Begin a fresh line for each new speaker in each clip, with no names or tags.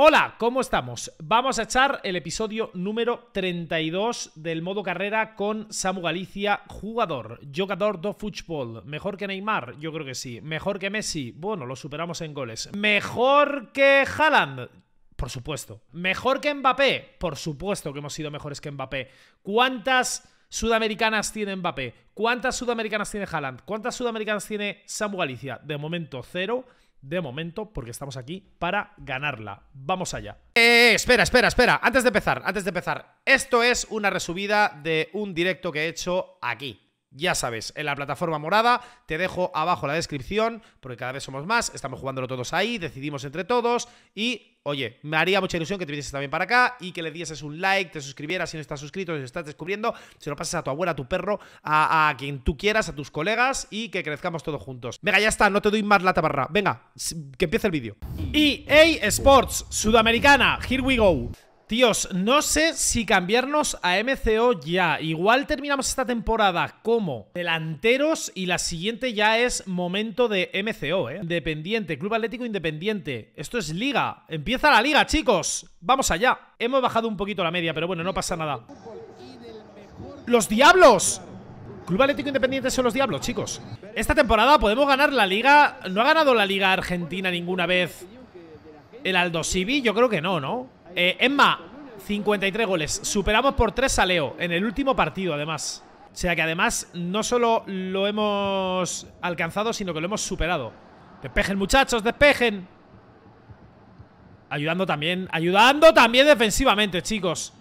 Hola, ¿cómo estamos? Vamos a echar el episodio número 32 del modo carrera con Samu Galicia, jugador, jugador de fútbol. ¿Mejor que Neymar? Yo creo que sí. ¿Mejor que Messi? Bueno, lo superamos en goles. ¿Mejor que Haaland? Por supuesto. ¿Mejor que Mbappé? Por supuesto que hemos sido mejores que Mbappé. ¿Cuántas sudamericanas tiene Mbappé? ¿Cuántas sudamericanas tiene Haaland? ¿Cuántas sudamericanas tiene Samu Galicia? De momento, cero de momento, porque estamos aquí para ganarla. Vamos allá. Eh, espera, espera, espera. Antes de empezar, antes de empezar. Esto es una resubida de un directo que he hecho aquí. Ya sabes, en la plataforma morada, te dejo abajo la descripción, porque cada vez somos más, estamos jugándolo todos ahí, decidimos entre todos y, oye, me haría mucha ilusión que te vinieses también para acá y que le dieses un like, te suscribieras si no estás suscrito, si estás descubriendo, se lo pases a tu abuela, a tu perro, a, quien tú quieras, a tus colegas y que crezcamos todos juntos. Venga, ya está, no te doy más la tabarra. Venga, que empiece el vídeo. EA Sports, Sudamericana, here we go. Tíos, no sé si cambiarnos a MCO ya. Igual terminamos esta temporada como delanteros y la siguiente ya es momento de MCO, ¿eh? Independiente, Club Atlético Independiente. Esto es liga. Empieza la liga, chicos. Vamos allá. Hemos bajado un poquito la media, pero bueno, no pasa nada. ¡Los diablos! Club Atlético Independiente son los diablos, chicos. Esta temporada podemos ganar la liga. ¿No ha ganado la liga argentina ninguna vez el Aldo Yo creo que no, ¿no? Eh, 53 goles. Superamos por 3 a Leo en el último partido, además. O sea que además no solo lo hemos alcanzado, sino que lo hemos superado. Despejen, muchachos, despejen. Ayudando también, ayudando también defensivamente, chicos.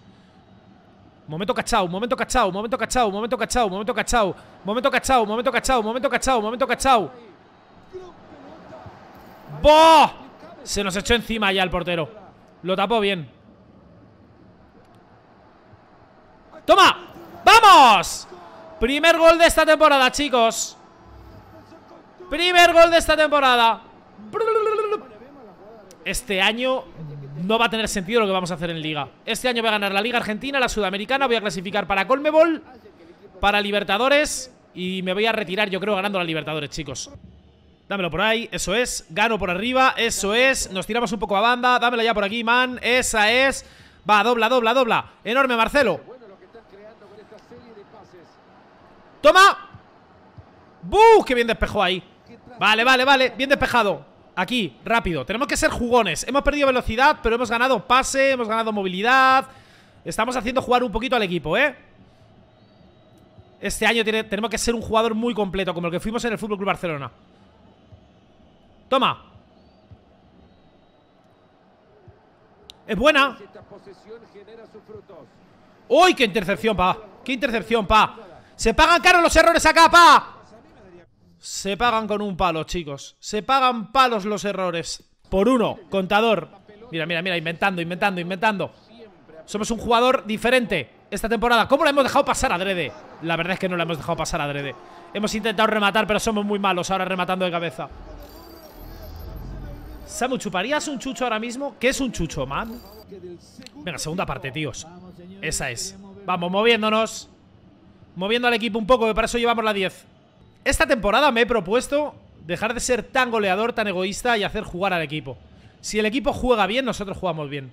Momento cachao, momento cachao, momento cachao, momento cachao, momento cachao, momento cachao, momento cachao, momento cachao, momento cachao. Se nos echó encima ya el portero. Lo tapó bien. ¡Toma! ¡Vamos! Primer gol de esta temporada, chicos. Primer gol de esta temporada. Este año no va a tener sentido lo que vamos a hacer en Liga. Este año voy a ganar la Liga Argentina, la Sudamericana, voy a clasificar para Colmebol, para Libertadores y me voy a retirar, yo creo, ganando la Libertadores, chicos. Dámelo por ahí, eso es Gano por arriba, eso es Nos tiramos un poco a banda, dámela ya por aquí, man Esa es Va, dobla, dobla, dobla Enorme, Marcelo ¡Toma! ¡Buh! ¡Qué bien despejó ahí! Vale, vale, vale, bien despejado Aquí, rápido, tenemos que ser jugones Hemos perdido velocidad, pero hemos ganado pase Hemos ganado movilidad Estamos haciendo jugar un poquito al equipo, ¿eh? Este año tiene, tenemos que ser un jugador muy completo Como el que fuimos en el FC Barcelona Toma. Es buena. ¡Uy, qué intercepción, pa! ¡Qué intercepción, pa! Se pagan caros los errores acá, pa. Se pagan con un palo, chicos. Se pagan palos los errores. Por uno, contador. Mira, mira, mira, inventando, inventando, inventando. Somos un jugador diferente esta temporada. ¿Cómo la hemos dejado pasar adrede? La verdad es que no la hemos dejado pasar adrede. Hemos intentado rematar, pero somos muy malos ahora rematando de cabeza. Samu, ¿chuparías un chucho ahora mismo? ¿Qué es un chucho, man? Venga, segunda parte, tíos Esa es Vamos, moviéndonos Moviendo al equipo un poco, que para eso llevamos la 10 Esta temporada me he propuesto Dejar de ser tan goleador, tan egoísta Y hacer jugar al equipo Si el equipo juega bien, nosotros jugamos bien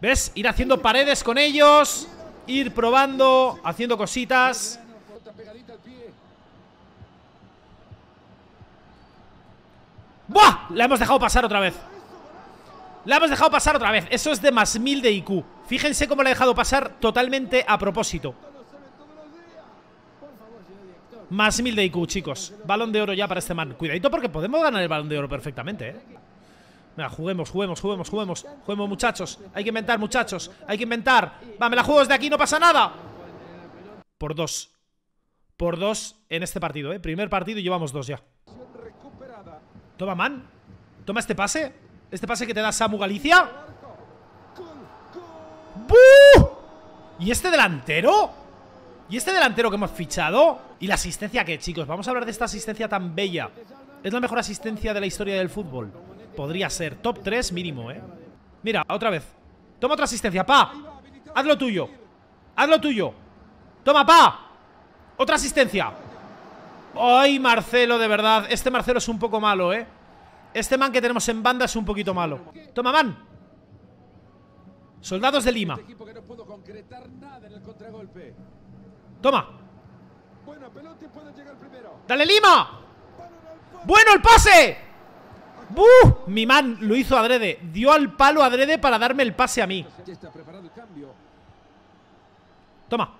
¿Ves? Ir haciendo paredes con ellos Ir probando Haciendo cositas ¡Buah! La hemos dejado pasar otra vez La hemos dejado pasar otra vez Eso es de más mil de IQ Fíjense cómo la he dejado pasar totalmente a propósito Más mil de IQ, chicos Balón de oro ya para este man Cuidadito porque podemos ganar el balón de oro perfectamente, eh Venga, juguemos, juguemos, juguemos, juguemos Juguemos, muchachos Hay que inventar, muchachos Hay que inventar Va, me la juego desde aquí, no pasa nada Por dos Por dos en este partido, eh Primer partido y llevamos dos ya Toma, man. Toma este pase. Este pase que te da Samu Galicia. ¡Bu! ¿Y este delantero? ¿Y este delantero que hemos fichado? ¿Y la asistencia que, chicos? Vamos a hablar de esta asistencia tan bella. Es la mejor asistencia de la historia del fútbol. Podría ser top 3 mínimo, ¿eh? Mira, otra vez. Toma otra asistencia, pa. Haz lo tuyo. Haz lo tuyo. Toma, pa. Otra asistencia. ¡Ay, Marcelo, de verdad! Este Marcelo es un poco malo, ¿eh? Este man que tenemos en banda es un poquito malo. ¡Toma, man! Soldados de Lima. Este ¡Toma! ¡Dale, Lima! ¡Bueno el pase! ¡Buh! Mi man lo hizo adrede. Dio al palo adrede para darme el pase a mí. Toma.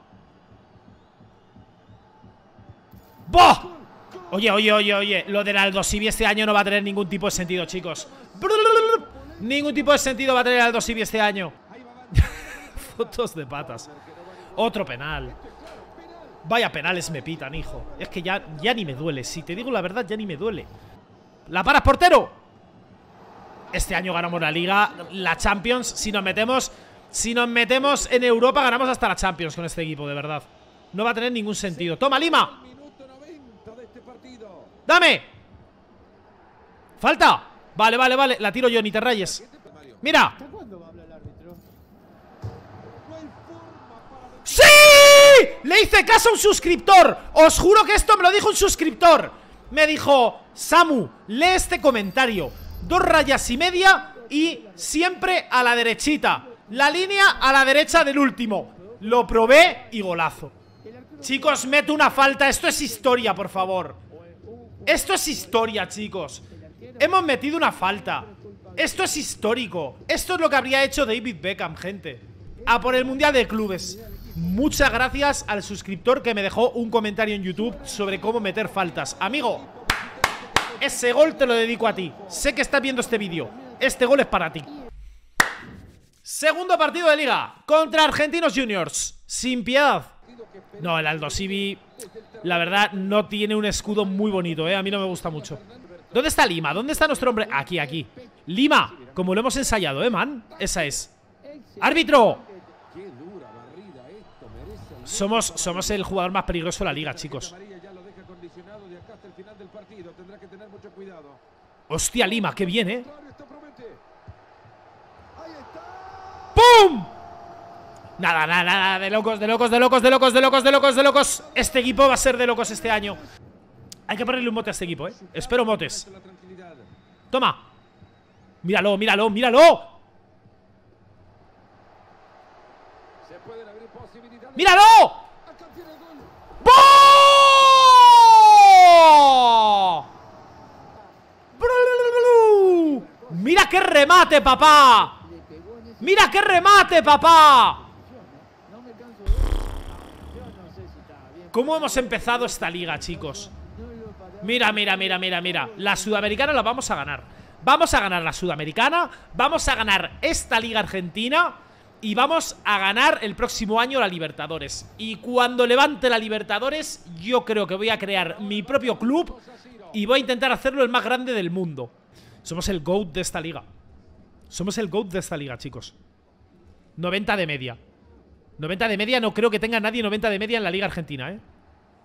¡Boh! Oye, oye, oye, oye. Lo del Aldo Sibi este año no va a tener ningún tipo de sentido, chicos. Ningún tipo de sentido va a tener Aldo Sibi este año. Fotos de patas. Otro penal. Vaya penales me pitan, hijo. Es que ya, ya ni me duele. Si te digo la verdad, ya ni me duele. ¡La paras, portero! Este año ganamos la Liga, la Champions. Si nos metemos... Si nos metemos en Europa, ganamos hasta la Champions con este equipo, de verdad. No va a tener ningún sentido. ¡Toma, Lima! ¡Dame! ¡Falta! Vale, vale, vale. La tiro yo, ni te rayes. ¡Mira! ¡Sí! Le hice caso a un suscriptor. Os juro que esto me lo dijo un suscriptor. Me dijo, Samu, lee este comentario. Dos rayas y media y siempre a la derechita. La línea a la derecha del último. Lo probé y golazo. Chicos, meto una falta. Esto es historia, por favor. Esto es historia, chicos. Hemos metido una falta. Esto es histórico. Esto es lo que habría hecho David Beckham, gente. A por el Mundial de Clubes. Muchas gracias al suscriptor que me dejó un comentario en YouTube sobre cómo meter faltas. Amigo, ese gol te lo dedico a ti. Sé que estás viendo este vídeo. Este gol es para ti. Segundo partido de liga contra Argentinos Juniors. Sin piedad. No, el Aldo Civi, la verdad, no tiene un escudo muy bonito, ¿eh? A mí no me gusta mucho. ¿Dónde está Lima? ¿Dónde está nuestro hombre? Aquí, aquí. Lima, como lo hemos ensayado, ¿eh, man? Esa es. ¡Árbitro! Somos, somos el jugador más peligroso de la liga, chicos. Hostia, Lima, qué bien, ¿eh? ¡Pum! Nada, nada, nada, de locos, de locos, de locos, de locos, de locos, de locos, de locos. Este equipo va a ser de locos este año. Hay que ponerle un mote a este equipo, ¿eh? Espero motes. Toma. Míralo, míralo, míralo. ¡Míralo! ¡Boo! ¡Mira qué remate, papá! ¡Mira qué remate, papá! ¿Cómo hemos empezado esta liga, chicos? Mira, mira, mira, mira, mira La Sudamericana la vamos a ganar Vamos a ganar la Sudamericana Vamos a ganar esta Liga Argentina Y vamos a ganar el próximo año la Libertadores Y cuando levante la Libertadores Yo creo que voy a crear mi propio club Y voy a intentar hacerlo el más grande del mundo Somos el GOAT de esta liga Somos el GOAT de esta liga, chicos 90 de media 90 de media no creo que tenga nadie 90 de media en la Liga Argentina, ¿eh?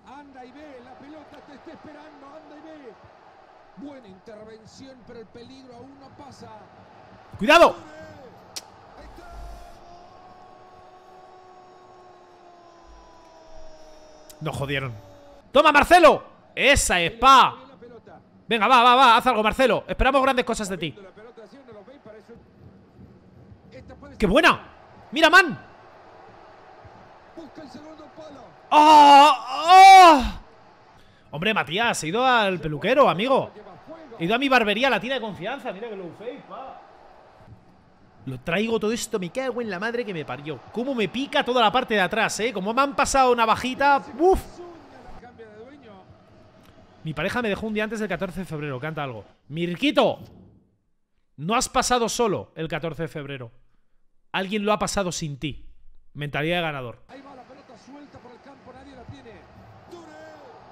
Anda y ve, la pelota te está esperando, anda y ve. Buena intervención, pero el peligro aún no pasa. ¡Cuidado! Nos jodieron. ¡Toma, Marcelo! ¡Esa es pa! Venga, va, va, va, haz algo, Marcelo. Esperamos grandes cosas de ti. ¡Qué buena! ¡Mira, man! ¡Oh! Hombre, Matías, he ido al peluquero, amigo. He ido a mi barbería, la tira de confianza. Mira que lo pa. Lo traigo todo esto, me cago en la madre que me parió. Cómo me pica toda la parte de atrás, ¿eh? Como me han pasado una bajita, ¡Uf! Mi pareja me dejó un día antes del 14 de febrero. Canta algo. ¡Mirquito! No has pasado solo el 14 de febrero. Alguien lo ha pasado sin ti. Mentalidad de ganador.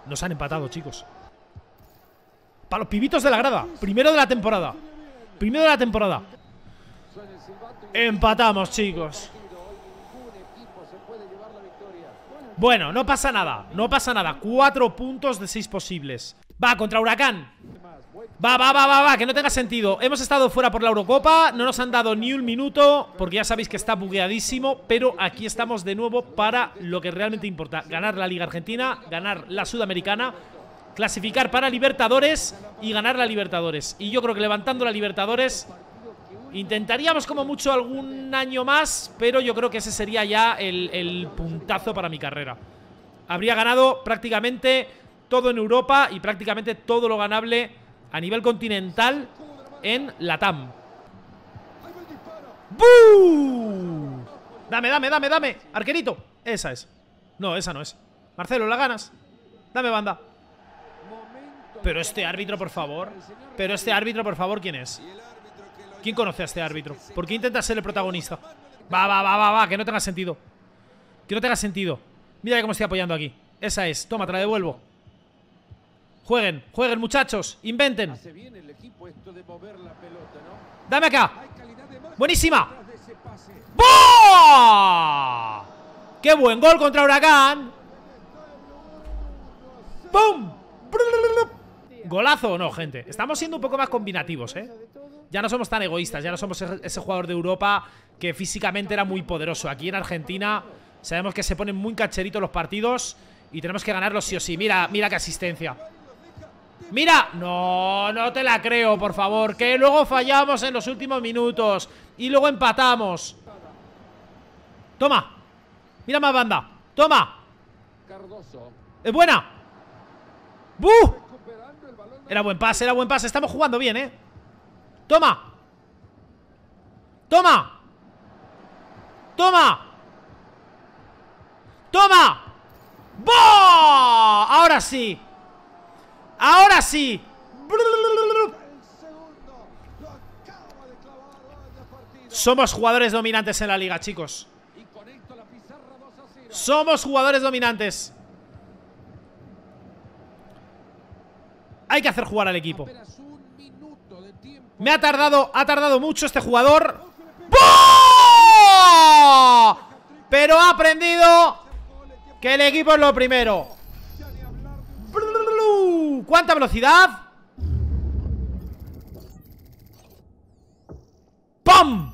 Nos han empatado, chicos. Para los pibitos de la grada. Primero de la temporada. Primero de la temporada. Empatamos, chicos. Bueno, no pasa nada. No pasa nada. Cuatro puntos de seis posibles. Va, contra Huracán. Va, va, va, va, va, que no tenga sentido Hemos estado fuera por la Eurocopa No nos han dado ni un minuto Porque ya sabéis que está bugueadísimo Pero aquí estamos de nuevo para lo que realmente importa Ganar la Liga Argentina Ganar la Sudamericana Clasificar para Libertadores Y ganar la Libertadores Y yo creo que levantando la Libertadores Intentaríamos como mucho algún año más Pero yo creo que ese sería ya el, puntazo para mi carrera Habría ganado prácticamente todo en Europa Y prácticamente todo lo ganable a nivel continental en Latam. ¡Buu! Dame, dame, dame, dame. Arquerito. Esa es. No, esa no es. Marcelo, la ganas. Dame banda. Pero este árbitro, por favor. Pero este árbitro, por favor, ¿quién es? ¿Quién conoce a este árbitro? ¿Por qué intenta ser el protagonista? Va, va, va, va, va, que no tenga sentido. Que no tenga sentido. Mira cómo estoy apoyando aquí. Esa es. Toma, te la devuelvo. Jueguen, jueguen, muchachos. Inventen. Dame acá. Buenísima. ¡Boom! ¡Qué buen gol contra Huracán! ¡Pum! Golazo no, gente. Estamos siendo un poco más combinativos, ¿eh? Ya no somos tan egoístas, ya no somos ese jugador de Europa que físicamente era muy poderoso. Aquí en Argentina sabemos que se ponen muy cacheritos los partidos y tenemos que ganarlos sí o sí. Mira, mira qué asistencia. Mira, no, no te la creo, por favor Que luego fallamos en los últimos minutos Y luego empatamos Toma Mira más banda, toma Es buena ¡Buh! Era buen pase, era buen pase Estamos jugando bien, eh Toma Toma Toma Toma Ahora sí Ahora sí. Somos jugadores dominantes en la liga, chicos. Somos jugadores dominantes. Hay que hacer jugar al equipo. Me ha tardado, ha tardado mucho este jugador. Pero ha aprendido que el equipo es lo primero cuánta velocidad? ¡Pum!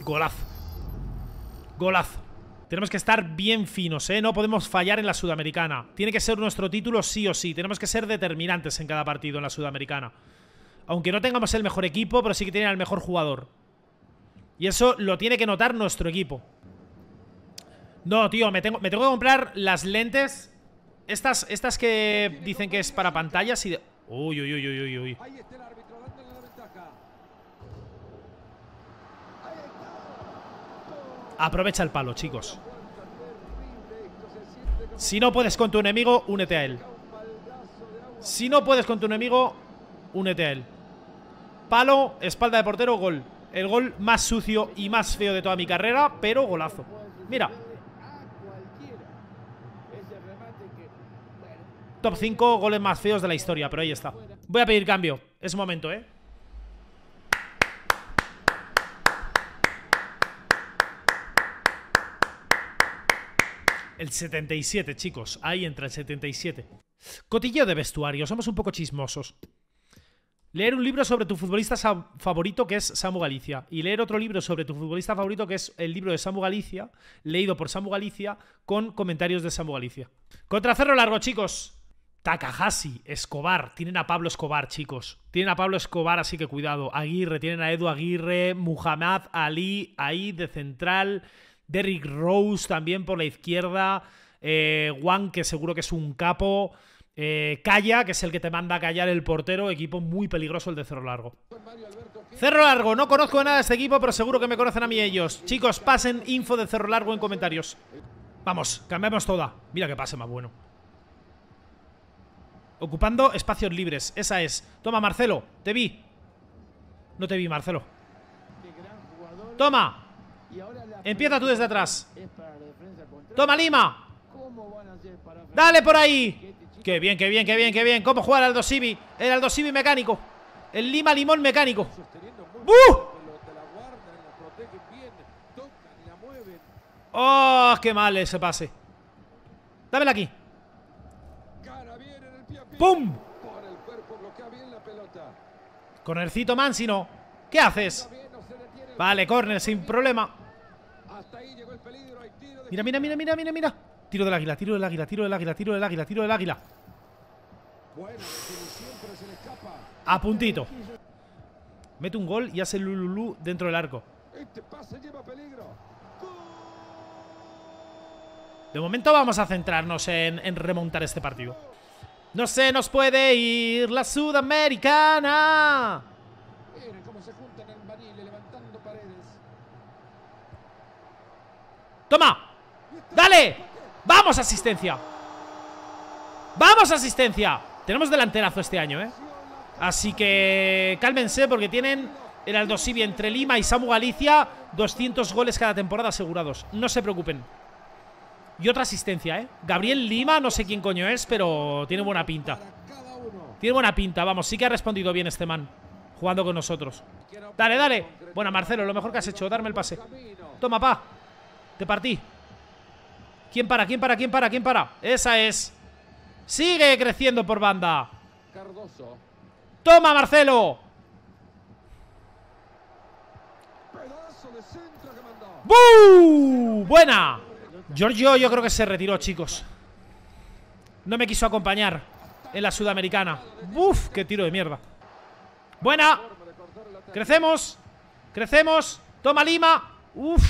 Golaz Golaz Tenemos que estar bien finos, ¿eh? No podemos fallar en la Sudamericana Tiene que ser nuestro título sí o sí Tenemos que ser determinantes en cada partido en la Sudamericana Aunque no tengamos el mejor equipo Pero sí que tienen al mejor jugador Y eso lo tiene que notar nuestro equipo no, tío, me tengo, me que comprar las lentes estas, estas que dicen que es para pantallas y Uy, uy, uy, uy, uy, Aprovecha el palo, chicos. Si no puedes con tu enemigo, únete a él. Si no puedes con tu enemigo, únete a él. Palo, espalda de portero, gol. El gol más sucio y más feo de toda mi carrera, pero golazo. Mira, Top 5 goles más feos de la historia, pero ahí está. Voy a pedir cambio. Es momento, ¿eh? El 77, chicos. Ahí entra el 77. Cotillo de vestuario. Somos un poco chismosos. Leer un libro sobre tu futbolista favorito, que es Samu Galicia. Y leer otro libro sobre tu futbolista favorito, que es el libro de Samu Galicia, leído por Samu Galicia, con comentarios de Samu Galicia. Contra Largo, chicos. Takahashi, Escobar, tienen a Pablo Escobar, chicos. Tienen a Pablo Escobar, así que cuidado. Aguirre, tienen a Edu Aguirre, Muhammad Ali, ahí de central, Derrick Rose también por la izquierda, Juan, eh, que seguro que es un capo. Calla, eh, que es el que te manda a callar el portero, equipo muy peligroso el de Cerro Largo. Cerro Largo, no conozco nada de este equipo, pero seguro que me conocen a mí ellos. Chicos, pasen info de Cerro Largo en comentarios. Vamos, cambiamos toda. Mira que pase más bueno. Ocupando espacios libres. Esa es. Toma, Marcelo. Te vi. No te vi, Marcelo. Toma. Empieza tú desde atrás. Toma, Lima. Dale por ahí. Qué bien, qué bien, qué bien, qué bien. ¿Cómo jugar el Aldo Sibi? El Aldo Sibi mecánico. El Lima Limón mecánico. ¡Buh! ¡Oh, qué mal ese pase! Dámela aquí. ¡Pum! Con el cuerpo bloquea Mansino. ¿Qué haces? Vale, corner sin problema. Mira, mira, mira, mira, mira, mira. Tiro del águila, tiro del águila, tiro del águila, tiro del águila, tiro del águila. A puntito. Mete un gol y hace el lululú dentro del arco. Este de momento vamos a centrarnos en remontar este partido. No se nos puede ir la sudamericana. Miren cómo se juntan en paredes. Toma. Dale. Vamos asistencia. Vamos asistencia. Tenemos delanterazo este año, ¿eh? Así que cálmense porque tienen el Aldosivi entre Lima y Samu Galicia 200 goles cada temporada asegurados. No se preocupen. Y otra asistencia, ¿eh? Gabriel Lima, no sé quién coño es, pero tiene buena pinta. Tiene buena pinta, vamos, sí que ha respondido bien este man jugando con nosotros. Dale, dale. Bueno, Marcelo, lo mejor que has hecho, darme el pase. Toma, pa. Te partí. ¿Quién para? ¿Quién para? ¿Quién para? ¿Quién para? Esa es. Sigue creciendo por banda. Toma, Marcelo. ¡Buu! Buena. Giorgio yo creo que se retiró, chicos. No me quiso acompañar en la sudamericana. Uf, ¡Qué tiro de mierda! ¡Buena! ¡Crecemos! ¡Crecemos! ¡Toma Lima! ¡Uf!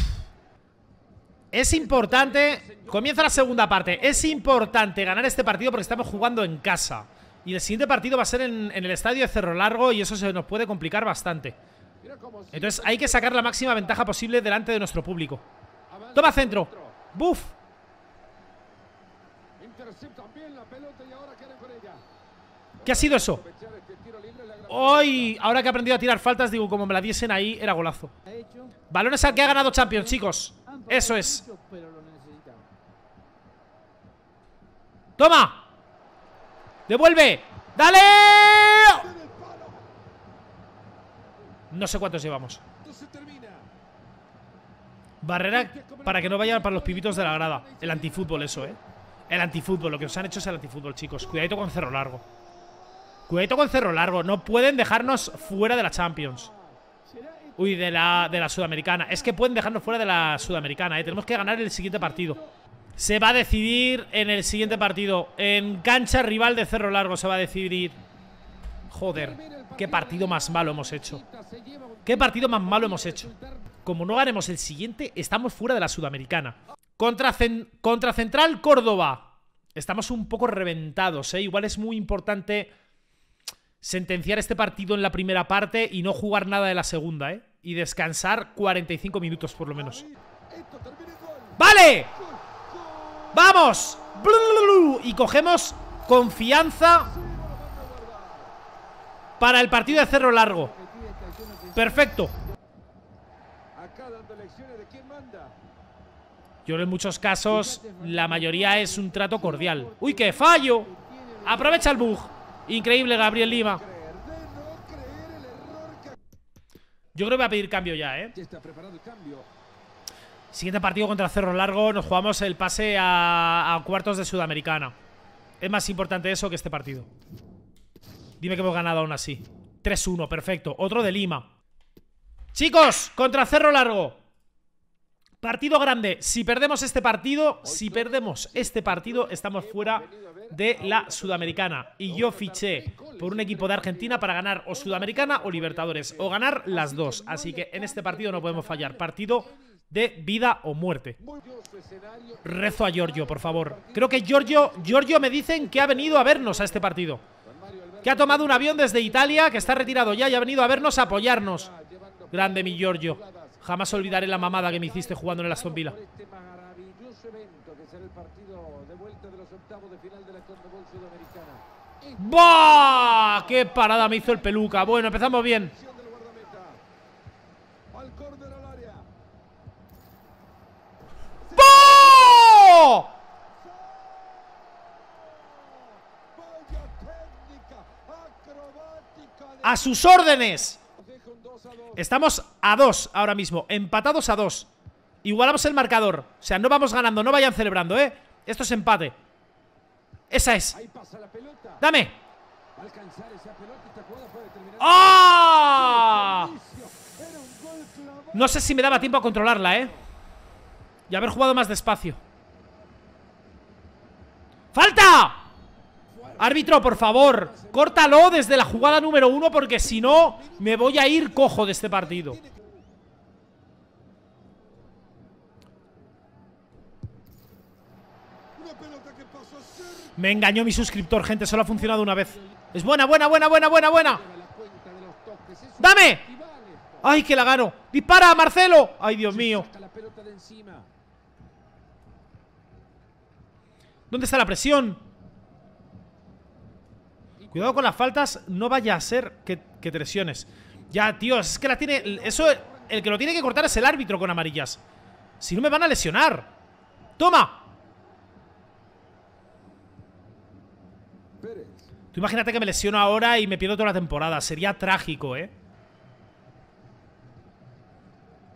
Es importante... Comienza la segunda parte. Es importante ganar este partido porque estamos jugando en casa. Y el siguiente partido va a ser en, en el estadio de Cerro Largo y eso se nos puede complicar bastante. Entonces hay que sacar la máxima ventaja posible delante de nuestro público. ¡Toma centro! ¡Buf! ¿Qué ha sido eso? Este ¡Hoy! Ahora que he aprendido a tirar faltas, digo, como me la diesen ahí, era golazo. Balones al que ha ganado Champions, chicos. Eso es. ¡Toma! ¡Devuelve! ¡Dale! No sé cuántos llevamos. Barrera para que no vayan para los pibitos de la grada. El antifútbol, eso, ¿eh? El antifútbol. Lo que os han hecho es el antifútbol, chicos. Cuidadito con Cerro Largo. Cuidadito con Cerro Largo. No pueden dejarnos fuera de la Champions. Uy, de la, de la Sudamericana. Es que pueden dejarnos fuera de la Sudamericana, ¿eh? Tenemos que ganar el siguiente partido. Se va a decidir en el siguiente partido. En cancha rival de Cerro Largo se va a decidir. Joder, qué partido más malo hemos hecho. Qué partido más malo hemos hecho como no ganemos el siguiente, estamos fuera de la Sudamericana. Contra, contra Central Córdoba. Estamos un poco reventados, ¿eh? Igual es muy importante sentenciar este partido en la primera parte y no jugar nada de la segunda, ¿eh? Y descansar 45 minutos por lo menos. ¡Vale! ¡Vamos! Y cogemos confianza para el partido de Cerro Largo. Perfecto. Yo en muchos casos, la mayoría es un trato cordial. ¡Uy, qué fallo! Aprovecha el bug. Increíble, Gabriel Lima. Yo creo que voy a pedir cambio ya, ¿eh? Siguiente partido contra Cerro Largo, nos jugamos el pase a, a cuartos de Sudamericana. Es más importante eso que este partido. Dime que hemos ganado aún así. 3-1, perfecto. Otro de Lima. Chicos, contra Cerro Largo. Partido grande. Si perdemos este partido, si perdemos este partido, estamos fuera de la Sudamericana. Y yo fiché por un equipo de Argentina para ganar o Sudamericana o Libertadores. O ganar las dos. Así que en este partido no podemos fallar. Partido de vida o muerte. Rezo a Giorgio, por favor. Creo que Giorgio, Giorgio me dicen que ha venido a vernos a este partido. Que ha tomado un avión desde Italia, que está retirado ya y ha venido a vernos a apoyarnos. Grande mi Giorgio. Jamás olvidaré la mamada que me hiciste jugando en el Aston ¡Qué parada me hizo el peluca! Bueno, empezamos bien. ¡Bah! ¡A sus órdenes! Estamos a dos ahora mismo, empatados a dos. Igualamos el marcador. O sea, no vamos ganando, no vayan celebrando, ¿eh? Esto es empate. Esa es. Dame. ¡Oh! No sé si me daba tiempo a controlarla, ¿eh? Y haber jugado más despacio. ¡Falta! Árbitro, por favor, córtalo desde la jugada número uno porque si no me voy a ir cojo de este partido. Me engañó mi suscriptor, gente, solo ha funcionado una vez. Es buena, buena, buena, buena, buena, buena. ¡Dame! ¡Ay, que la gano! ¡Dispara, Marcelo! ¡Ay, Dios mío! ¿Dónde está la presión? Cuidado con las faltas, no vaya a ser que, te lesiones. Ya, tío, es que la tiene... Eso, el que lo tiene que cortar es el árbitro con amarillas. Si no me van a lesionar. ¡Toma! Tú imagínate que me lesiono ahora y me pierdo toda la temporada. Sería trágico, ¿eh?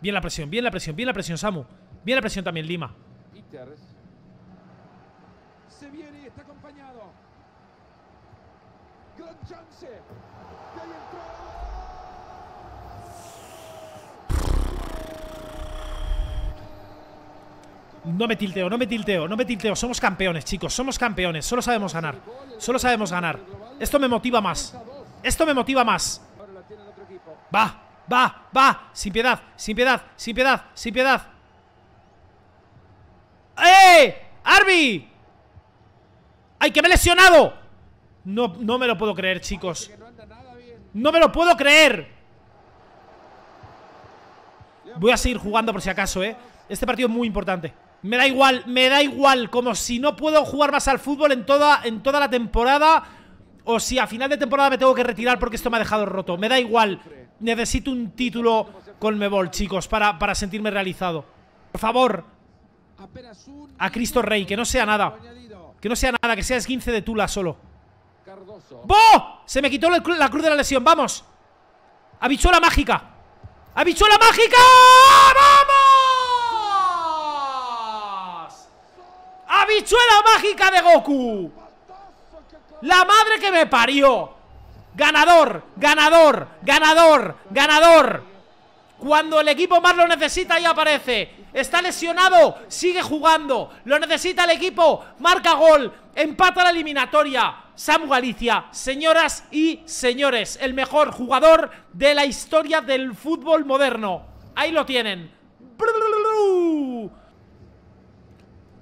Bien la presión, bien la presión, bien la presión, Samu. Bien la presión también, Lima. No me tilteo, no me tilteo, no me tilteo. Somos campeones, chicos. Somos campeones. Solo sabemos ganar. Solo sabemos ganar. Esto me motiva más. Esto me motiva más. Va, va, va. Sin piedad, sin piedad, sin piedad, sin piedad. ¡Eh! ¡Arby! ¡Ay, que me he lesionado! No, me lo puedo creer, chicos. ¡No me lo puedo creer! Voy a seguir jugando por si acaso, ¿eh? Este partido es muy importante. Me da igual, me da igual. Como si no puedo jugar más al fútbol en toda, en toda la temporada. O si a final de temporada me tengo que retirar porque esto me ha dejado roto. Me da igual. Necesito un título con Mebol, chicos, para, para sentirme realizado. Por favor. A Cristo Rey, que no sea nada. Que no sea nada, que sea 15 de Tula solo. ¡Bo! Se me quitó la cruz de la lesión, vamos. Habichuela mágica. ¡Habichuela mágica! ¡Vamos! ¡Habichuela mágica de Goku! ¡La madre que me parió! Ganador, ganador, ganador, ganador. Cuando el equipo más lo necesita, y aparece. Está lesionado, sigue jugando. Lo necesita el equipo, marca gol, empata la eliminatoria. Samu Galicia. Señoras y señores, el mejor jugador de la historia del fútbol moderno. Ahí lo tienen.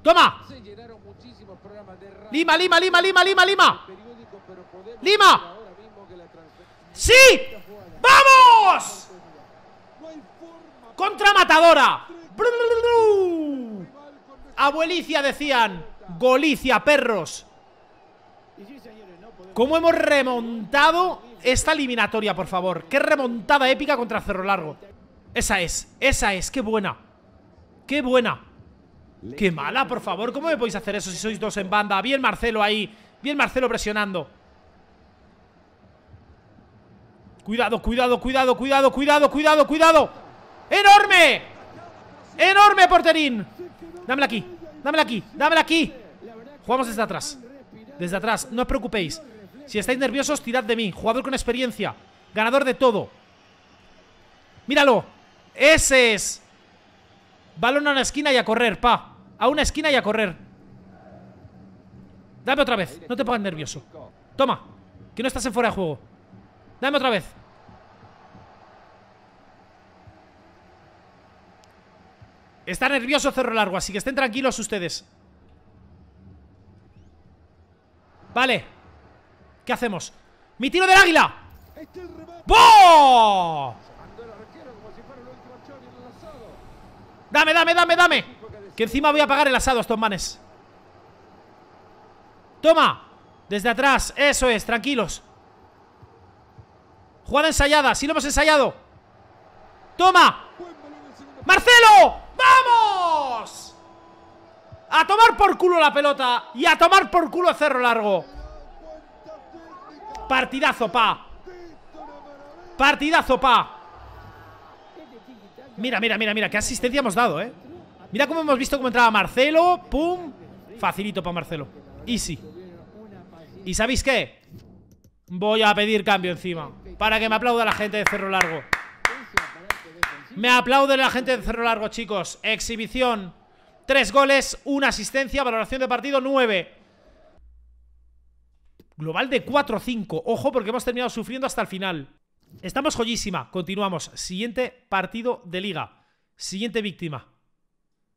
Toma. Lima, Lima, Lima, Lima, Lima, Lima. Lima. ¡Sí! ¡Vamos! Contra Matadora. Abuelicia decían. Golicia, perros. ¿Cómo hemos remontado esta eliminatoria, por favor? ¡Qué remontada épica contra Cerro Largo! Esa es, esa es, qué buena ¡Qué buena! ¡Qué mala, por favor! ¿Cómo me podéis hacer eso si sois dos en banda? Bien Marcelo ahí Bien Marcelo presionando Cuidado, cuidado, cuidado, cuidado, cuidado, cuidado, cuidado ¡Enorme! ¡Enorme, porterín! Dámela aquí, dámela aquí, dámela aquí Jugamos desde atrás Desde atrás, no os preocupéis si estáis nerviosos, tirad de mí. Jugador con experiencia. Ganador de todo. Míralo. Ese es. Balón a una esquina y a correr, pa. A una esquina y a correr. Dame otra vez. No te pongas nervioso. Toma. Que no estás en fuera de juego. Dame otra vez. Está nervioso Cerro Largo, así que estén tranquilos ustedes. Vale. ¿Qué hacemos? ¡Mi tiro del águila! Este ¡Boo! ¡Dame, dame, dame, dame! Que encima voy a pagar el asado a estos manes ¡Toma! Desde atrás, eso es, tranquilos Jugada ensayada, sí lo hemos ensayado ¡Toma! ¡Marcelo! ¡Vamos! A tomar por culo la pelota Y a tomar por culo el cerro largo Partidazo, pa. Partidazo, pa. Mira, mira, mira, mira. Qué asistencia hemos dado, eh. Mira cómo hemos visto cómo entraba Marcelo. Pum. Facilito para Marcelo. Easy. ¿Y sabéis qué? Voy a pedir cambio encima. Para que me aplauda la gente de Cerro Largo. Me aplaude la gente de Cerro Largo, chicos. Exhibición. Tres goles, una asistencia, valoración de partido, nueve. Global de 4-5. Ojo, porque hemos terminado sufriendo hasta el final. Estamos joyísima. Continuamos. Siguiente partido de liga. Siguiente víctima.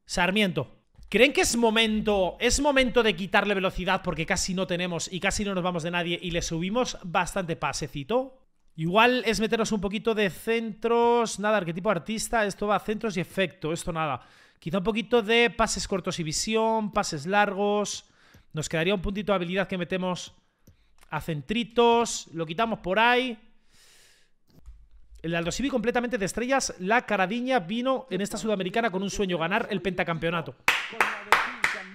Sarmiento. ¿Creen que es momento, es momento de quitarle velocidad porque casi no tenemos y casi no nos vamos de nadie y le subimos bastante pasecito? Igual es meternos un poquito de centros, nada, arquetipo artista, esto va a centros y efecto, esto nada. Quizá un poquito de pases cortos y visión, pases largos. Nos quedaría un puntito de habilidad que metemos a centritos, lo quitamos por ahí. El Aldosivi completamente de estrellas. La Caradiña vino en esta sudamericana con un sueño, ganar el pentacampeonato.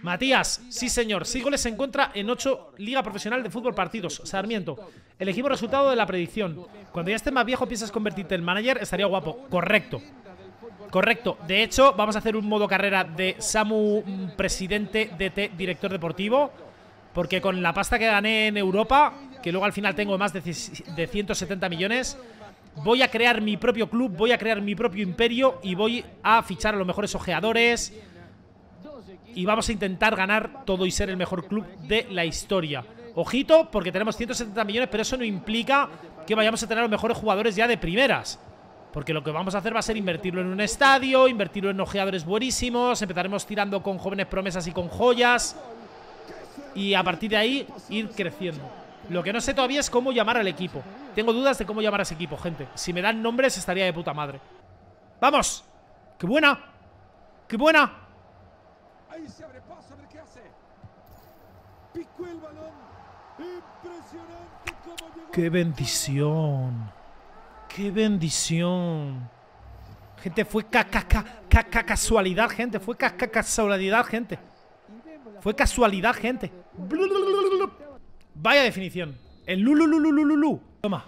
Matías, sí señor, sí goles encuentra en 8 Liga Profesional de Fútbol Partidos. Sarmiento, elegimos resultado de la predicción. Cuando ya estés más viejo piensas convertirte en manager, estaría guapo. Correcto. Correcto. De hecho, vamos a hacer un modo carrera de Samu, presidente DT, director deportivo. Porque con la pasta que gané en Europa, que luego al final tengo más de, 170 millones, voy a crear mi propio club, voy a crear mi propio imperio y voy a fichar a los mejores ojeadores. Y vamos a intentar ganar todo y ser el mejor club de la historia. Ojito, porque tenemos 170 millones, pero eso no implica que vayamos a tener a los mejores jugadores ya de primeras. Porque lo que vamos a hacer va a ser invertirlo en un estadio, invertirlo en ojeadores buenísimos, empezaremos tirando con jóvenes promesas y con joyas y a partir de ahí ir creciendo. Lo que no sé todavía es cómo llamar al equipo. Tengo dudas de cómo llamar a ese equipo, gente. Si me dan nombres estaría de puta madre. ¡Vamos! ¡Qué buena! ¡Qué buena! qué ¡Qué bendición! ¡Qué bendición! Gente, fue casualidad, gente. Fue caca casualidad, gente. Fue casualidad, gente. Vaya definición. El lulululululu. Toma.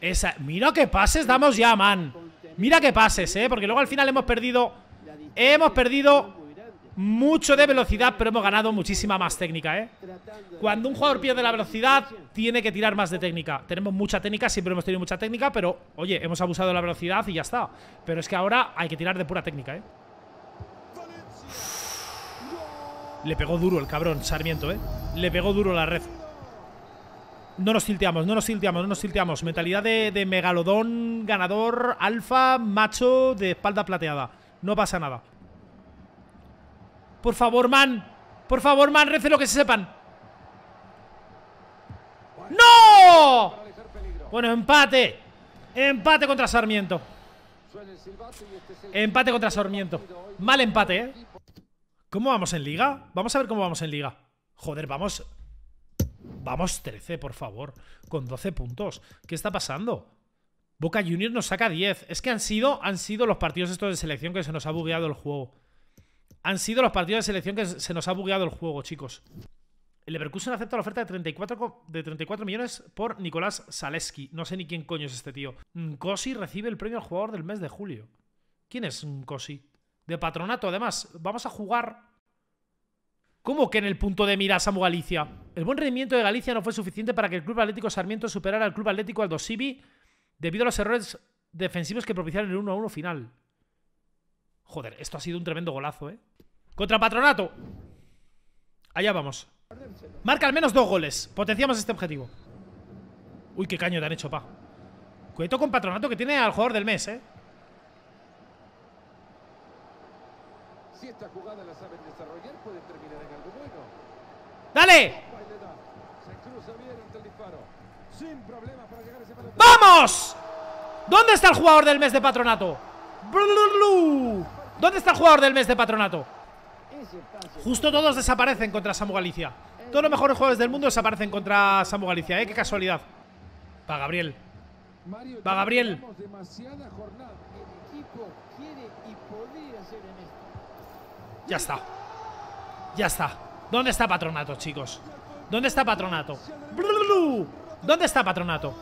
Esa. Mira que pases damos ya, man. Mira que pases, ¿eh? Porque luego al final hemos perdido... Hemos perdido mucho de velocidad, pero hemos ganado muchísima más técnica, ¿eh? Cuando un jugador pierde la velocidad, tiene que tirar más de técnica. Tenemos mucha técnica, siempre hemos tenido mucha técnica, pero, oye, hemos abusado de la velocidad y ya está. Pero es que ahora hay que tirar de pura técnica, ¿eh? Le pegó duro el cabrón, Sarmiento, ¿eh? Le pegó duro la red. No nos tilteamos, no nos tilteamos, no nos tilteamos. Mentalidad de, megalodón, ganador, alfa, macho, de espalda plateada. No pasa nada. Por favor, man. Por favor, man, rece lo que se sepan. ¡No! Bueno, empate. Empate contra Sarmiento. Empate contra Sarmiento. Mal empate, ¿eh? ¿Cómo vamos en liga? Vamos a ver cómo vamos en liga. Joder, vamos... Vamos 13, por favor. Con 12 puntos. ¿Qué está pasando? Boca Juniors nos saca 10. Es que han sido, han sido los partidos estos de selección que se nos ha bugueado el juego. Han sido los partidos de selección que se nos ha bugueado el juego, chicos. El Leverkusen acepta la oferta de 34, de 34 millones por Nicolás Saleski No sé ni quién coño es este tío. Nkosi recibe el premio al jugador del mes de julio. ¿Quién es Nkosi? de patronato. Además, vamos a jugar. ¿Cómo que en el punto de mira Samu Galicia? El buen rendimiento de Galicia no fue suficiente para que el Club Atlético Sarmiento superara al Club Atlético Aldo Sibi debido a los errores defensivos que propiciaron el 1-1 final. Joder, esto ha sido un tremendo golazo, ¿eh? Contra Patronato. Allá vamos. Marca al menos dos goles. Potenciamos este objetivo. Uy, qué caño te han hecho, pa. Cuidado con Patronato que tiene al jugador del mes, ¿eh? Si esta jugada la saben desarrollar, puede terminar en algo ¡Dale! el disparo. Sin ¡Vamos! ¿Dónde está el jugador del mes de patronato? ¿Dónde está el jugador del mes de patronato? Justo todos desaparecen contra Samu Galicia. Todos los mejores jugadores del mundo desaparecen contra Samu Galicia, Qué casualidad. Va Gabriel. Va Gabriel. Ya está. Ya está. ¿Dónde está Patronato, chicos? ¿Dónde está Patronato? ¿Dónde está Patronato?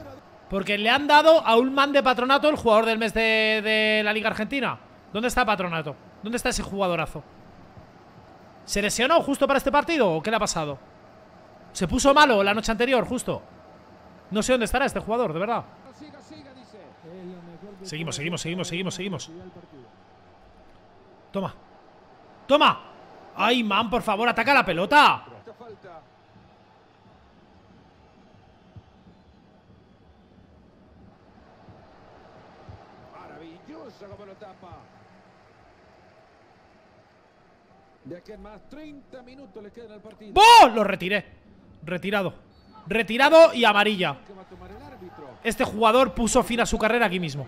Porque le han dado a un man de Patronato el jugador del mes de, la Liga Argentina. ¿Dónde está Patronato? ¿Dónde está ese jugadorazo? ¿Se lesionó justo para este partido o qué le ha pasado? Se puso malo la noche anterior, justo. No sé dónde estará este jugador, de verdad. Seguimos, seguimos, seguimos, seguimos, seguimos. Toma. ¡Toma! ¡Ay, man, por favor, ataca la pelota! Lo retiré. Retirado. Retirado y amarilla. Este jugador puso fin a su carrera aquí mismo.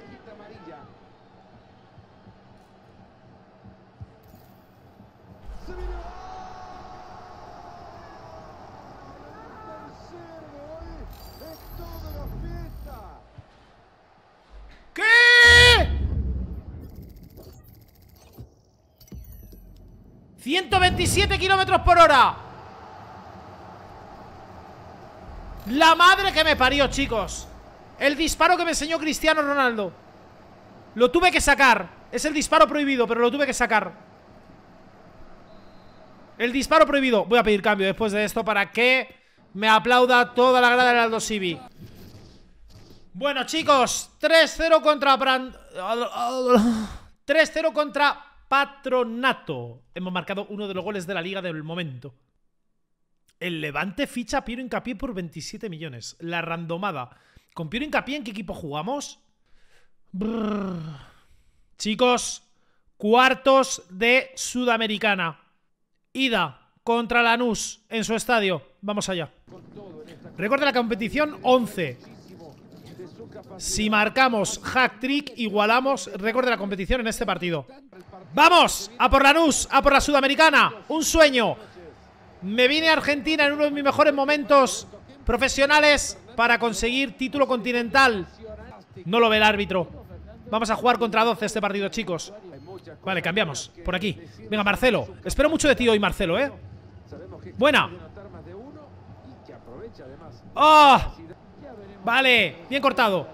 127 kilómetros por hora. La madre que me parió, chicos. El disparo que me enseñó Cristiano Ronaldo. Lo tuve que sacar. Es el disparo prohibido, pero lo tuve que sacar. El disparo prohibido. Voy a pedir cambio después de esto para que me aplauda toda la grada de Aldo Civi. Bueno, chicos, 3-0 contra 3-0 contra Patronato. Hemos marcado uno de los goles de la liga del momento. El Levante ficha a Piero Incapié por 27 millones. La randomada. ¿Con Piero Incapié en qué equipo jugamos? Chicos, cuartos de Sudamericana. Ida contra Lanús en su estadio. Vamos allá. de la competición 11. Si marcamos hack trick, igualamos récord de la competición en este partido. Vamos, a por la NUS, a por la Sudamericana. Un sueño. Me vine a Argentina en uno de mis mejores momentos profesionales para conseguir título continental. No lo ve el árbitro. Vamos a jugar contra 12 este partido, chicos. Vale, cambiamos. Por aquí. Venga, Marcelo. Espero mucho de ti hoy, Marcelo, ¿eh? Buena. Oh, vale, bien cortado.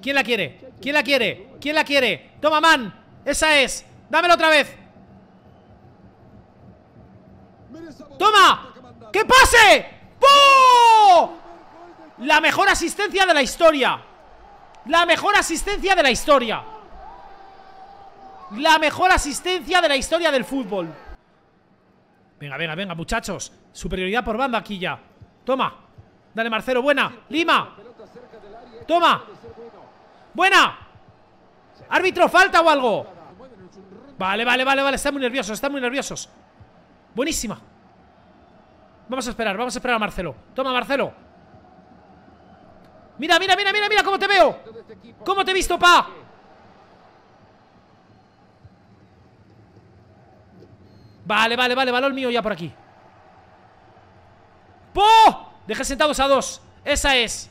¿Quién la quiere? ¿Quién la quiere? ¿Quién la quiere? Toma, man. Esa es. Dámelo otra vez. ¡Toma! ¡Que pase! La mejor asistencia de la historia. La mejor asistencia de la historia. La mejor asistencia de la historia del fútbol. Venga, venga, venga, muchachos. Superioridad por banda aquí ya. Toma. Dale, Marcelo, buena. Lima. Toma. Buena. Árbitro, falta o algo. Vale, vale, vale, vale. Están muy nerviosos, están muy nerviosos. Buenísima. Vamos a esperar, vamos a esperar a Marcelo. Toma, Marcelo. Mira, mira, mira, mira, mira cómo te veo. ¿Cómo te he visto, pa? Vale, vale, vale, El mío ya por aquí. ¡Po! deja sentados a dos. Esa es.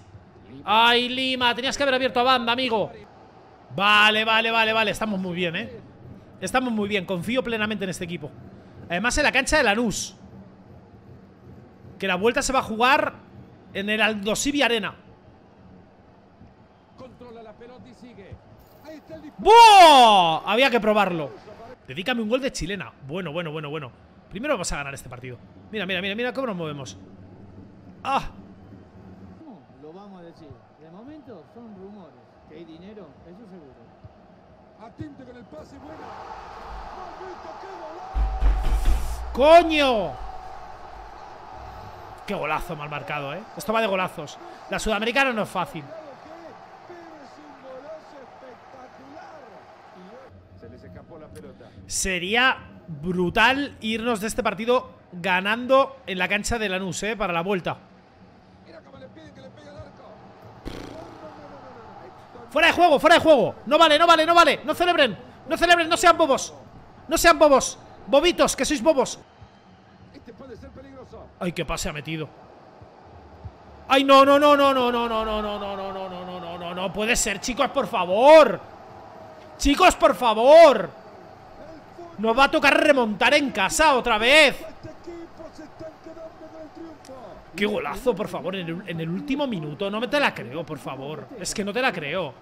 Ay, Lima, tenías que haber abierto a banda, amigo. Vale, vale, vale, vale. Estamos muy bien, ¿eh? Estamos muy bien, confío plenamente en este equipo. Además en la cancha de Lanús. Que la vuelta se va a jugar en el Aldosivi Arena. Controla ¡Buah! Había que probarlo. Dedícame un gol de chilena. Bueno, bueno, bueno, bueno. Primero vamos a ganar este partido. Mira, mira, mira, mira cómo nos movemos. ¡Ah! ¡Coño! Qué golazo mal marcado, ¿eh? Esto va de golazos. La sudamericana no es fácil. Sería brutal irnos de este partido ganando en la cancha de Lanús, ¿eh? Para la vuelta. Fuera de juego, fuera de juego No vale, no vale, no vale No celebren, no celebren, no sean bobos No sean bobos Bobitos, que sois bobos este puede ser peligroso. Ay, qué pase ha metido Ay, no, no, no, no, no, no, no, no, no, no, no, no, no, no, no, no, no Puede ser, chicos, por favor Chicos, por favor Nos va a tocar remontar en casa otra vez Qué golazo, por favor, en el, en el, último minuto. No me te la creo, por favor. Es que no te la creo.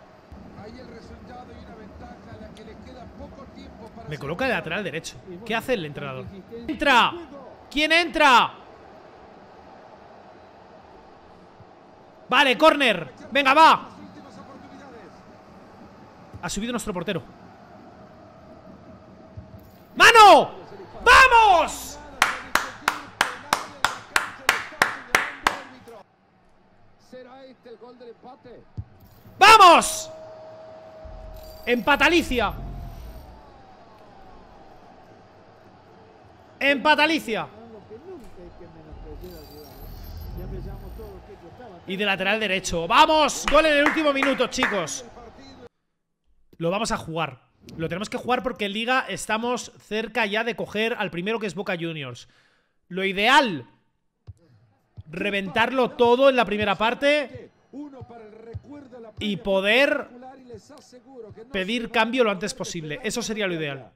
Me coloca de lateral derecho. ¿Qué hace el entrenador? ¡Entra! ¿Quién entra? Vale, córner. Venga, va. Ha subido nuestro portero. ¡Mano! ¡Vamos! Este ¡Vamos! Empatalicia. En
Y de lateral derecho.
¡Vamos! Gol en el último minuto, chicos. Lo vamos a jugar. Lo tenemos que jugar porque en Liga estamos cerca ya de coger al primero que es Boca Juniors. Lo ideal, reventarlo todo en la primera parte y poder pedir cambio lo antes posible. Eso sería lo ideal.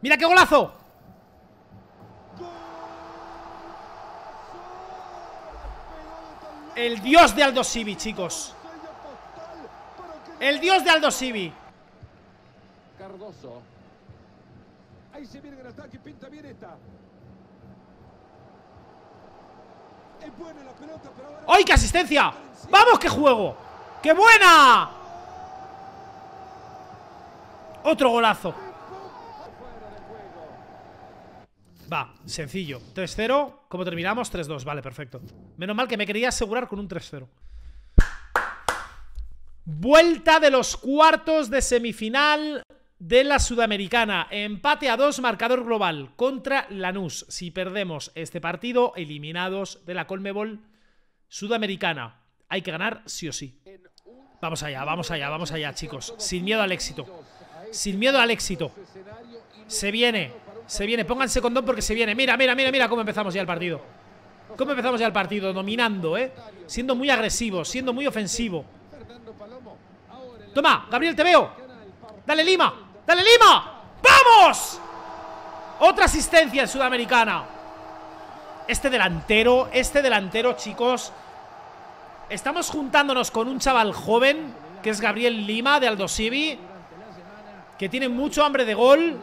¡Mira qué golazo! El dios de Aldo Sibi, chicos. El dios de Aldo Sibi. ¡Ay, qué asistencia! ¡Vamos, qué juego! ¡Qué buena! Otro golazo. Va, sencillo. 3-0. ¿Cómo terminamos? 3-2. Vale, perfecto. Menos mal que me quería asegurar con un 3-0. Vuelta de los cuartos de semifinal de la Sudamericana. Empate a 2, marcador global contra Lanús. Si perdemos este partido, eliminados de la Colmebol Sudamericana. Hay que ganar sí o sí. Vamos allá, vamos allá, vamos allá, chicos. Sin miedo al éxito sin miedo al éxito. Se viene, se viene, pónganse condón porque se viene. Mira, mira, mira, mira cómo empezamos ya el partido. Cómo empezamos ya el partido, dominando, ¿eh? Siendo muy agresivo, siendo muy ofensivo. Toma, Gabriel, te veo. Dale Lima, dale Lima. ¡Vamos! Otra asistencia en Sudamericana. Este delantero, este delantero, chicos. Estamos juntándonos con un chaval joven, que es Gabriel Lima de Aldosivi que tiene mucho hambre de gol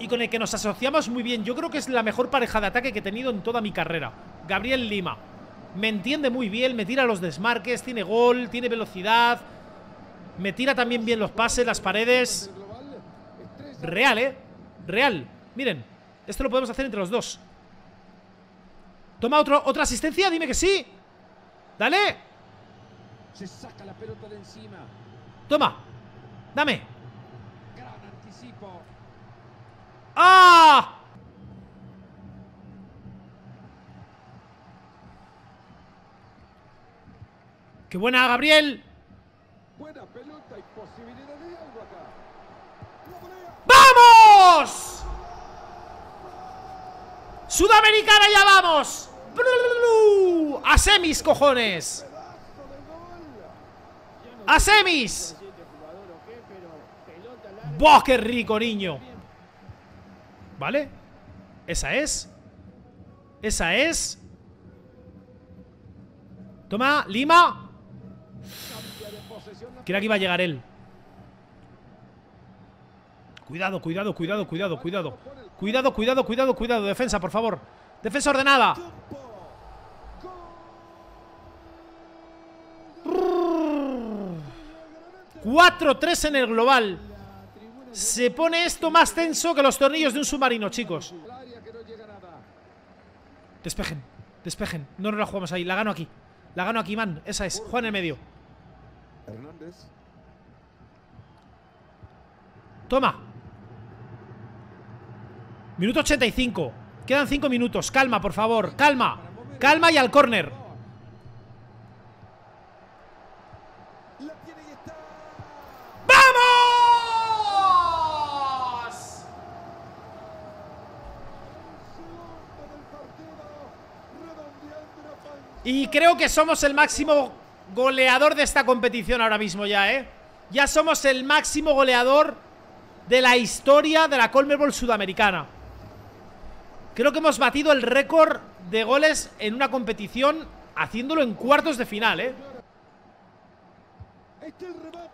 y con el que nos asociamos muy bien. Yo creo que es la mejor pareja de ataque que he tenido en toda mi carrera. Gabriel Lima. Me entiende muy bien, me tira los desmarques, tiene gol, tiene velocidad. Me tira también bien los pases, las paredes. Real, ¿eh? Real. Miren, esto lo podemos hacer entre los dos. Toma otra asistencia, dime que sí. Dale. Se saca la pelota de encima. Toma. Dame. ¡Ah! ¡Qué buena, Gabriel! Buena pelota y posibilidad de acá. ¡Vamos! ¡Sudamericana ya vamos! ¡Blu! ¡A semis, cojones! ¡A semis! ¡Buah, qué rico, niño! ¿Vale? Esa es. Esa es. Toma, Lima. Creía que iba a llegar él. Cuidado, cuidado, cuidado, cuidado, cuidado. Cuidado, cuidado, cuidado, cuidado. Defensa, por favor. Defensa ordenada. Cuatro tres en el global. Se pone esto más tenso que los tornillos de un submarino, chicos. Despejen, despejen. No nos la jugamos ahí, la gano aquí. La gano aquí, man. Esa es. Juan en el medio. Toma. Minuto 85. Quedan 5 minutos. Calma, por favor. Calma. Calma y al córner. Y creo que somos el máximo goleador de esta competición ahora mismo ya, ¿eh? Ya somos el máximo goleador de la historia de la Colmebol sudamericana. Creo que hemos batido el récord de goles en una competición haciéndolo en cuartos de final, ¿eh?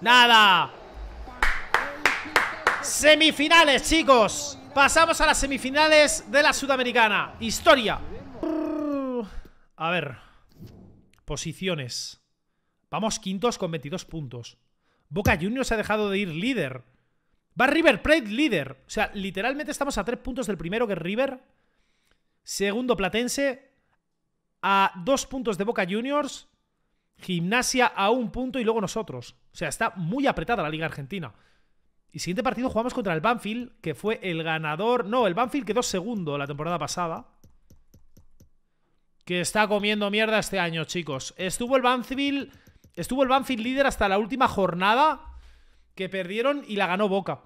Nada. Semifinales, chicos. Pasamos a las semifinales de la Sudamericana. Historia. A ver. Posiciones. Vamos quintos con 22 puntos. Boca Juniors ha dejado de ir líder. Va River Plate líder. O sea, literalmente estamos a tres puntos del primero que es River. Segundo Platense. A dos puntos de Boca Juniors. Gimnasia a un punto y luego nosotros. O sea, está muy apretada la Liga Argentina. Y siguiente partido jugamos contra el Banfield, que fue el ganador. No, el Banfield quedó segundo la temporada pasada que está comiendo mierda este año, chicos. Estuvo el Banfield, estuvo el Banfield líder hasta la última jornada que perdieron y la ganó Boca.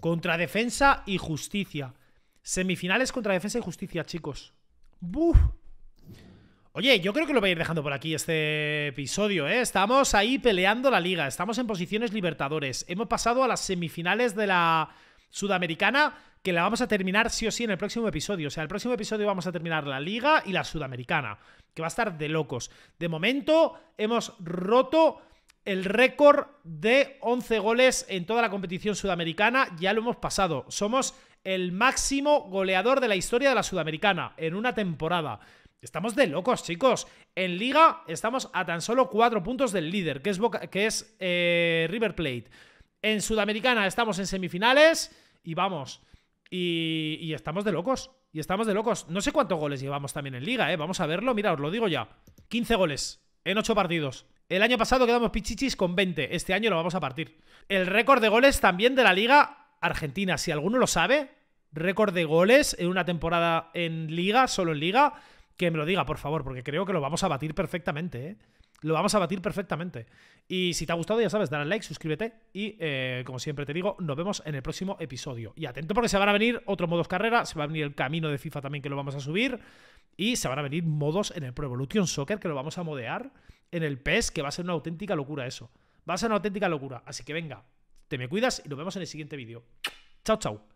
Contra Defensa y Justicia. Semifinales contra Defensa y Justicia, chicos. ¡Buf! Oye, yo creo que lo voy a ir dejando por aquí este episodio, ¿eh? Estamos ahí peleando la liga, estamos en posiciones libertadores. Hemos pasado a las semifinales de la Sudamericana que la vamos a terminar sí o sí en el próximo episodio. O sea, el próximo episodio vamos a terminar la Liga y la Sudamericana, que va a estar de locos. De momento hemos roto el récord de 11 goles en toda la competición sudamericana. Ya lo hemos pasado. Somos el máximo goleador de la historia de la Sudamericana en una temporada. Estamos de locos, chicos. En liga estamos a tan solo 4 puntos del líder, que es, que es eh, River Plate. En Sudamericana estamos en semifinales y vamos, y, estamos de locos. Y estamos de locos. No sé cuántos goles llevamos también en liga, ¿eh? Vamos a verlo. Mira, os lo digo ya. 15 goles en 8 partidos. El año pasado quedamos pichichis con 20. Este año lo vamos a partir. El récord de goles también de la Liga Argentina. Si alguno lo sabe, récord de goles en una temporada en Liga, solo en Liga, que me lo diga, por favor, porque creo que lo vamos a batir perfectamente. ¿eh? lo vamos a batir perfectamente. Y si te ha gustado, ya sabes, dale like, suscríbete y, eh, como siempre te digo, nos vemos en el próximo episodio. Y atento porque se van a venir otros modos carrera, se va a venir el camino de FIFA también que lo vamos a subir y se van a venir modos en el Pro Evolution Soccer que lo vamos a modear en el PES, que va a ser una auténtica locura eso. Va a ser una auténtica locura. Así que venga, te me cuidas y nos vemos en el siguiente vídeo. Chao, chao.